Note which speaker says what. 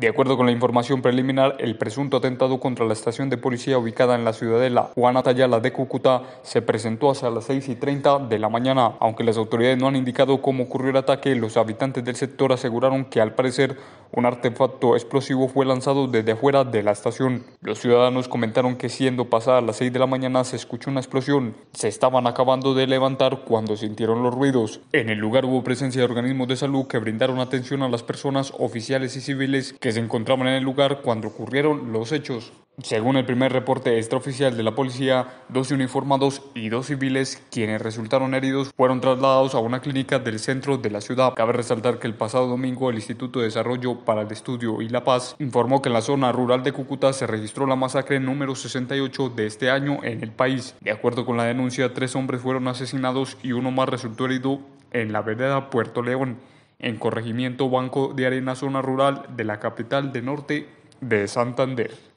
Speaker 1: De acuerdo con la información preliminar, el presunto atentado contra la estación de policía ubicada en la ciudadela Juana tallala de Cúcuta se presentó hacia las 6 y 30 de la mañana. Aunque las autoridades no han indicado cómo ocurrió el ataque, los habitantes del sector aseguraron que al parecer un artefacto explosivo fue lanzado desde afuera de la estación. Los ciudadanos comentaron que siendo pasadas las 6 de la mañana se escuchó una explosión. Se estaban acabando de levantar cuando sintieron los ruidos. En el lugar hubo presencia de organismos de salud que brindaron atención a las personas oficiales y civiles que se encontraban en el lugar cuando ocurrieron los hechos. Según el primer reporte extraoficial de la policía, dos uniformados y dos civiles, quienes resultaron heridos, fueron trasladados a una clínica del centro de la ciudad. Cabe resaltar que el pasado domingo el Instituto de Desarrollo para el Estudio y la Paz informó que en la zona rural de Cúcuta se registró la masacre número 68 de este año en el país. De acuerdo con la denuncia, tres hombres fueron asesinados y uno más resultó herido en la vereda Puerto León, en corregimiento Banco de Arena, zona rural de la capital de norte de Santander.